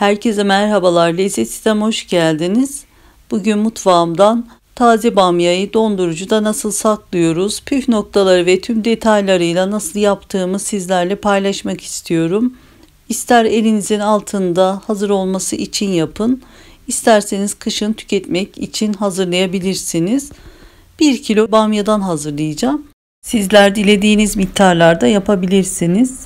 Herkese merhabalar. Lezzet Sistem hoş geldiniz. Bugün mutfağımdan taze bamyayı dondurucuda nasıl saklıyoruz, püf noktaları ve tüm detaylarıyla nasıl yaptığımı sizlerle paylaşmak istiyorum. İster elinizin altında hazır olması için yapın, isterseniz kışın tüketmek için hazırlayabilirsiniz. 1 kilo bamyadan hazırlayacağım. Sizler dilediğiniz miktarlarda yapabilirsiniz.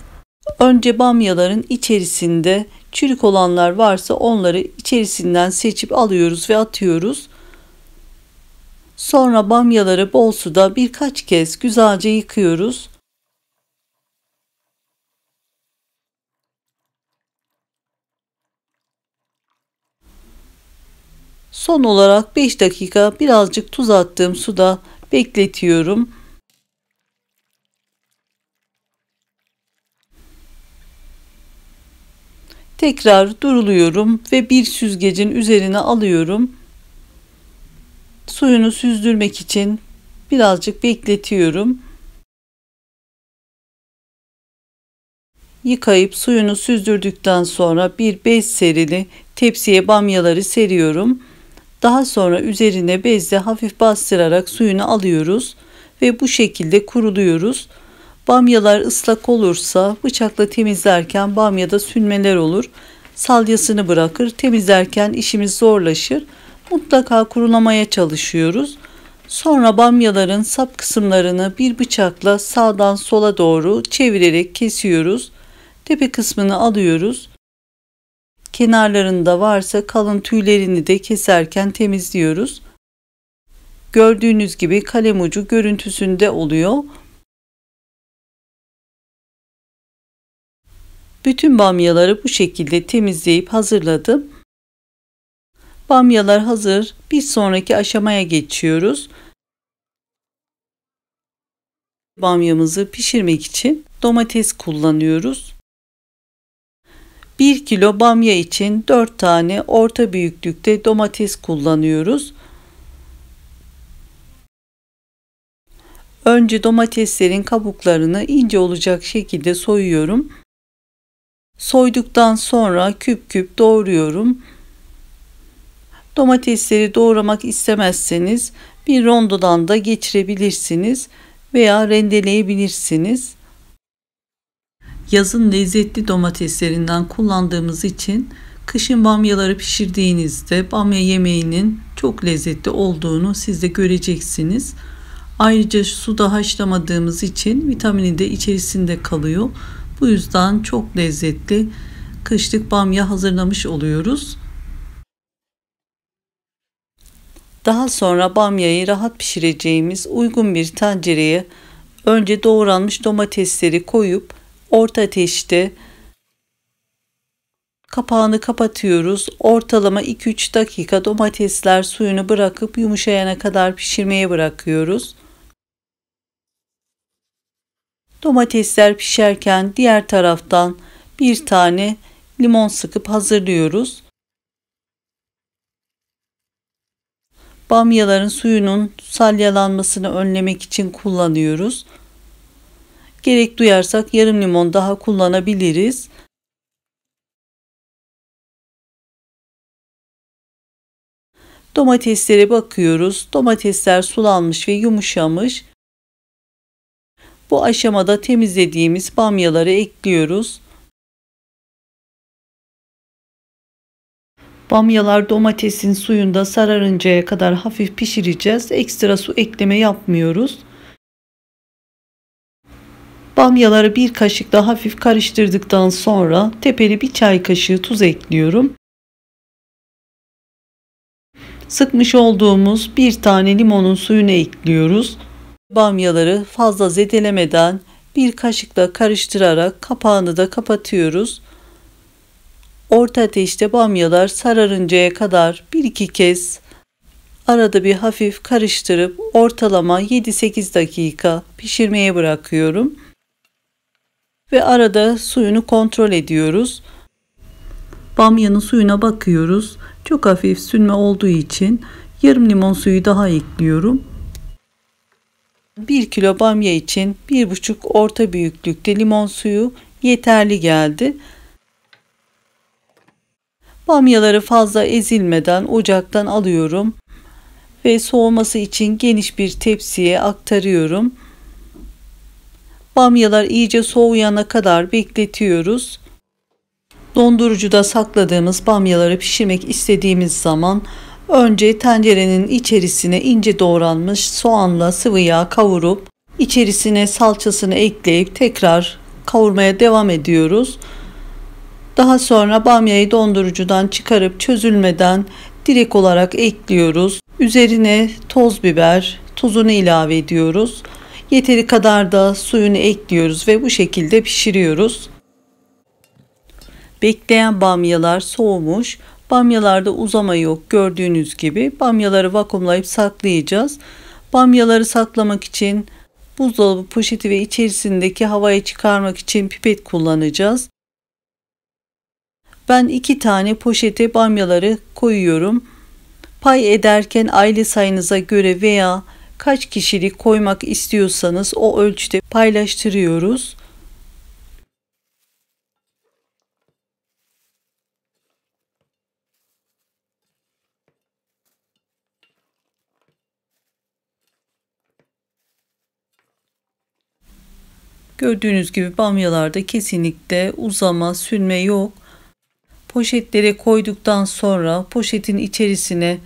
Önce bamyaların içerisinde Çürük olanlar varsa onları içerisinden seçip alıyoruz ve atıyoruz. Sonra bamyaları bol suda birkaç kez güzelce yıkıyoruz. Son olarak 5 dakika birazcık tuz attığım suda bekletiyorum. Tekrar duruluyorum ve bir süzgecin üzerine alıyorum. Suyunu süzdürmek için birazcık bekletiyorum. Yıkayıp suyunu süzdürdükten sonra bir bez serili tepsiye bamyaları seriyorum. Daha sonra üzerine bezle hafif bastırarak suyunu alıyoruz ve bu şekilde kuruluyoruz. Bamyalar ıslak olursa bıçakla temizlerken bamyada sünmeler olur. Salyasını bırakır. Temizlerken işimiz zorlaşır. Mutlaka kurulamaya çalışıyoruz. Sonra bamyaların sap kısımlarını bir bıçakla sağdan sola doğru çevirerek kesiyoruz. Tepe kısmını alıyoruz. Kenarlarında varsa kalın tüylerini de keserken temizliyoruz. Gördüğünüz gibi kalem ucu görüntüsünde oluyor. Bütün bamyaları bu şekilde temizleyip hazırladım. Bamyalar hazır. Bir sonraki aşamaya geçiyoruz. Bamyamızı pişirmek için domates kullanıyoruz. 1 kilo bamya için 4 tane orta büyüklükte domates kullanıyoruz. Önce domateslerin kabuklarını ince olacak şekilde soyuyorum. Soyduktan sonra küp küp doğruyorum. Domatesleri doğramak istemezseniz bir rondodan da geçirebilirsiniz veya rendeleyebilirsiniz. Yazın lezzetli domateslerinden kullandığımız için kışın bamyaları pişirdiğinizde bamya yemeğinin çok lezzetli olduğunu siz de göreceksiniz. Ayrıca suda haşlamadığımız için vitamini de içerisinde kalıyor. Bu yüzden çok lezzetli kışlık bamya hazırlamış oluyoruz. Daha sonra bamyayı rahat pişireceğimiz uygun bir tencereye önce doğranmış domatesleri koyup orta ateşte kapağını kapatıyoruz. Ortalama 2-3 dakika domatesler suyunu bırakıp yumuşayana kadar pişirmeye bırakıyoruz. Domatesler pişerken diğer taraftan bir tane limon sıkıp hazırlıyoruz. Bamyaların suyunun salyalanmasını önlemek için kullanıyoruz. Gerek duyarsak yarım limon daha kullanabiliriz. Domateslere bakıyoruz. Domatesler sulanmış ve yumuşamış. Bu aşamada temizlediğimiz bamyaları ekliyoruz. Bamyalar domatesin suyunda sararıncaya kadar hafif pişireceğiz. Ekstra su ekleme yapmıyoruz. Bamyaları bir kaşık daha hafif karıştırdıktan sonra tepeli bir çay kaşığı tuz ekliyorum. Sıkmış olduğumuz bir tane limonun suyunu ekliyoruz. Bamyaları fazla zedelemeden bir kaşıkla karıştırarak kapağını da kapatıyoruz. Orta ateşte bamyalar sararıncaya kadar bir iki kez arada bir hafif karıştırıp ortalama 7-8 dakika pişirmeye bırakıyorum. Ve arada suyunu kontrol ediyoruz. Bamyanın suyuna bakıyoruz. Çok hafif sünme olduğu için yarım limon suyu daha ekliyorum 1 kilo bamya için 1,5 orta büyüklükte limon suyu yeterli geldi. Bamyaları fazla ezilmeden ocaktan alıyorum ve soğuması için geniş bir tepsiye aktarıyorum. Bamyalar iyice soğuyana kadar bekletiyoruz. Dondurucuda sakladığımız bamyaları pişirmek istediğimiz zaman Önce tencerenin içerisine ince doğranmış soğanla sıvı yağ kavurup içerisine salçasını ekleyip tekrar kavurmaya devam ediyoruz. Daha sonra bamyayı dondurucudan çıkarıp çözülmeden direkt olarak ekliyoruz. Üzerine toz biber, tuzunu ilave ediyoruz. Yeteri kadar da suyunu ekliyoruz ve bu şekilde pişiriyoruz. Bekleyen bamyalar soğumuş. Bamyalarda uzama yok gördüğünüz gibi. Bamyaları vakumlayıp saklayacağız. Bamyaları saklamak için buzdolabı poşeti ve içerisindeki havayı çıkarmak için pipet kullanacağız. Ben iki tane poşete bamyaları koyuyorum. Pay ederken aile sayınıza göre veya kaç kişilik koymak istiyorsanız o ölçüde paylaştırıyoruz. Gördüğünüz gibi bamyalarda kesinlikle uzama, sürme yok. Poşetlere koyduktan sonra poşetin içerisine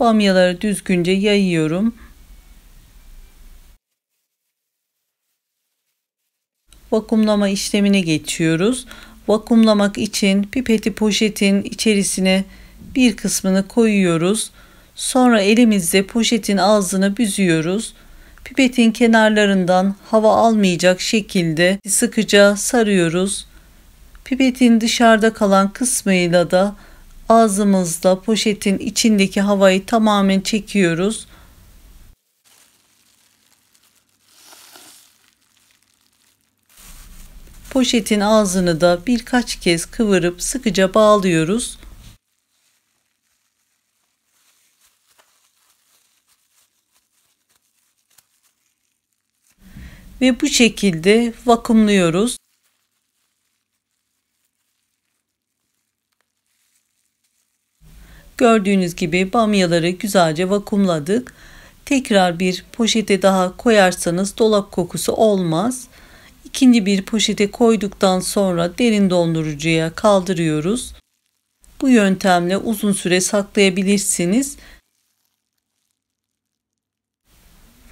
bamyaları düzgünce yayıyorum. Vakumlama işlemine geçiyoruz. Vakumlamak için pipeti poşetin içerisine bir kısmını koyuyoruz. Sonra elimizle poşetin ağzını büzüyoruz. Pipetin kenarlarından hava almayacak şekilde sıkıca sarıyoruz. Pipetin dışarıda kalan kısmıyla da ağzımızda poşetin içindeki havayı tamamen çekiyoruz. Poşetin ağzını da birkaç kez kıvırıp sıkıca bağlıyoruz. ve bu şekilde vakumluyoruz. Gördüğünüz gibi bamyaları güzelce vakumladık. Tekrar bir poşete daha koyarsanız dolap kokusu olmaz. İkinci bir poşete koyduktan sonra derin dondurucuya kaldırıyoruz. Bu yöntemle uzun süre saklayabilirsiniz.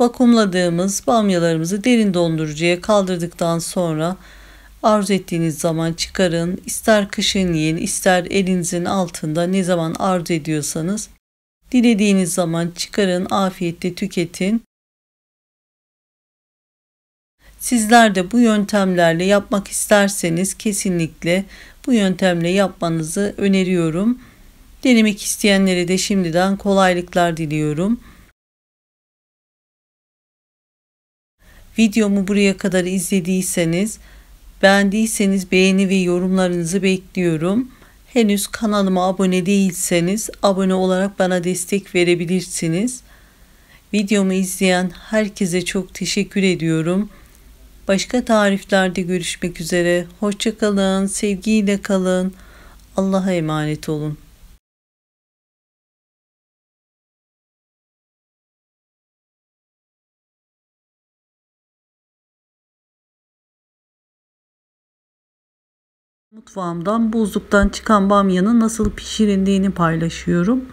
Vakumladığımız bamyalarımızı derin dondurucuya kaldırdıktan sonra arzu ettiğiniz zaman çıkarın. İster kışın yiyin, ister elinizin altında ne zaman arzu ediyorsanız dilediğiniz zaman çıkarın, afiyetle tüketin. Sizler de bu yöntemlerle yapmak isterseniz kesinlikle bu yöntemle yapmanızı öneriyorum. Denemek isteyenlere de şimdiden kolaylıklar diliyorum. Videomu buraya kadar izlediyseniz, beğendiyseniz beğeni ve yorumlarınızı bekliyorum. Henüz kanalıma abone değilseniz abone olarak bana destek verebilirsiniz. Videomu izleyen herkese çok teşekkür ediyorum. Başka tariflerde görüşmek üzere. Hoşçakalın, sevgiyle kalın. Allah'a emanet olun. Mutfağımdan buzluktan çıkan bamyanın nasıl pişirildiğini paylaşıyorum.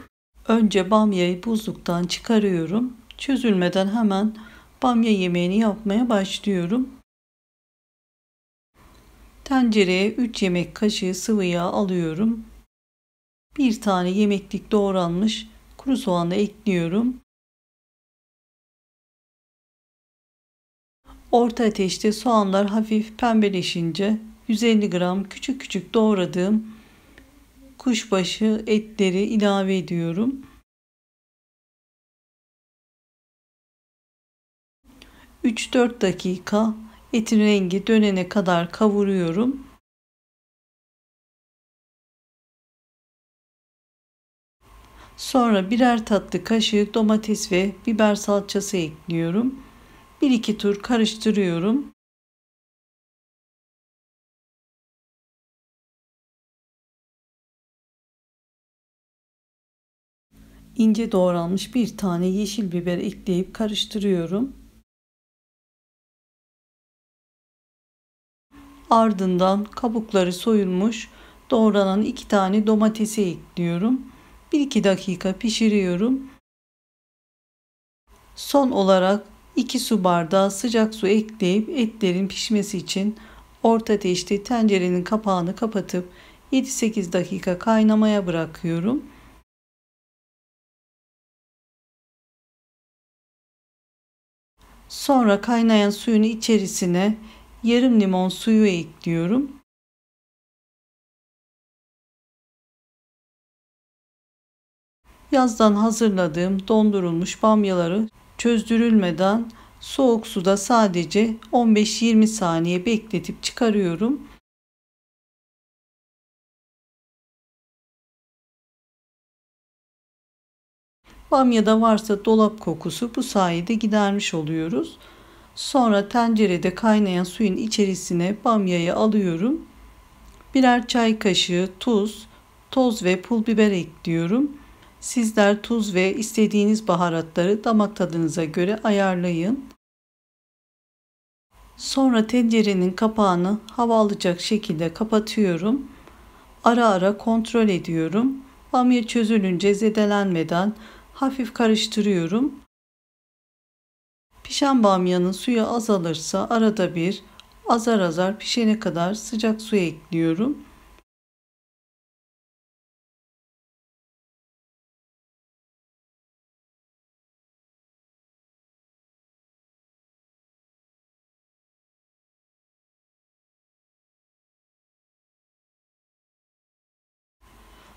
Önce bamyayı buzluktan çıkarıyorum. Çözülmeden hemen bamya yemeğini yapmaya başlıyorum. Tencereye 3 yemek kaşığı sıvı yağ alıyorum. 1 tane yemeklik doğranmış kuru soğan da ekliyorum. Orta ateşte soğanlar hafif pembeleşince 150 gram küçük küçük doğradığım kuşbaşı etleri ilave ediyorum. Üç dört dakika etin rengi dönene kadar kavuruyorum. Sonra birer tatlı kaşığı domates ve biber salçası ekliyorum. Bir iki tur karıştırıyorum. ince doğranmış bir tane yeşil biber ekleyip karıştırıyorum. Ardından kabukları soyulmuş doğranan iki tane domatesi ekliyorum. 1-2 dakika pişiriyorum. Son olarak 2 su bardağı sıcak su ekleyip etlerin pişmesi için orta ateşte tencerenin kapağını kapatıp 7-8 dakika kaynamaya bırakıyorum. Sonra kaynayan suyun içerisine yarım limon suyu ekliyorum. Yazdan hazırladığım dondurulmuş bamyaları çözdürülmeden soğuk suda sadece 15-20 saniye bekletip çıkarıyorum. Bamya'da varsa dolap kokusu bu sayede gidermiş oluyoruz. Sonra tencerede kaynayan suyun içerisine bamyayı alıyorum. Birer çay kaşığı tuz, toz ve pul biber ekliyorum. Sizler tuz ve istediğiniz baharatları damak tadınıza göre ayarlayın. Sonra tencerenin kapağını hava alacak şekilde kapatıyorum. Ara ara kontrol ediyorum. Bamya çözülünce zedelenmeden hafif karıştırıyorum. Pişen bamyanın suyu azalırsa arada bir azar azar pişene kadar sıcak su ekliyorum.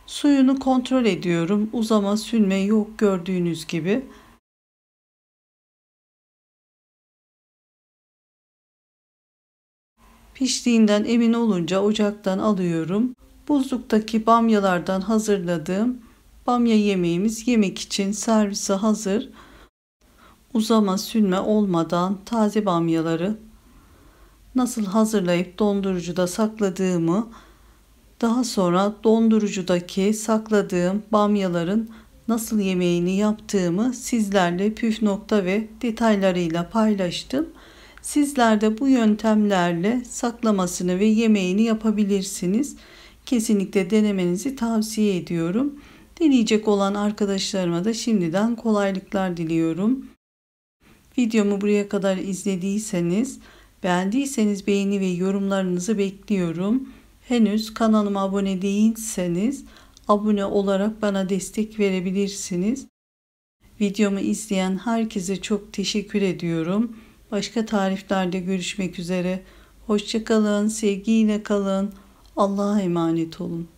Suyunu kontrol ediyorum. Uzama, sünme yok gördüğünüz gibi. Piştiğinden emin olunca ocaktan alıyorum. Buzluktaki bamyalardan hazırladığım bamya yemeğimiz yemek için servise hazır. Uzama sünme olmadan taze bamyaları nasıl hazırlayıp dondurucuda sakladığımı daha sonra dondurucudaki sakladığım bamyaların nasıl yemeğini yaptığımı sizlerle püf nokta ve detaylarıyla paylaştım. Sizler de bu yöntemlerle saklamasını ve yemeğini yapabilirsiniz. Kesinlikle denemenizi tavsiye ediyorum. Deneyecek olan arkadaşlarıma da şimdiden kolaylıklar diliyorum. Videomu buraya kadar izlediyseniz, beğendiyseniz beğeni ve yorumlarınızı bekliyorum. Henüz kanalıma abone değilseniz abone olarak bana destek verebilirsiniz. Videomu izleyen herkese çok teşekkür ediyorum. Başka tariflerde görüşmek üzere. Hoşçakalın, sevgiyle kalın. Allah'a emanet olun.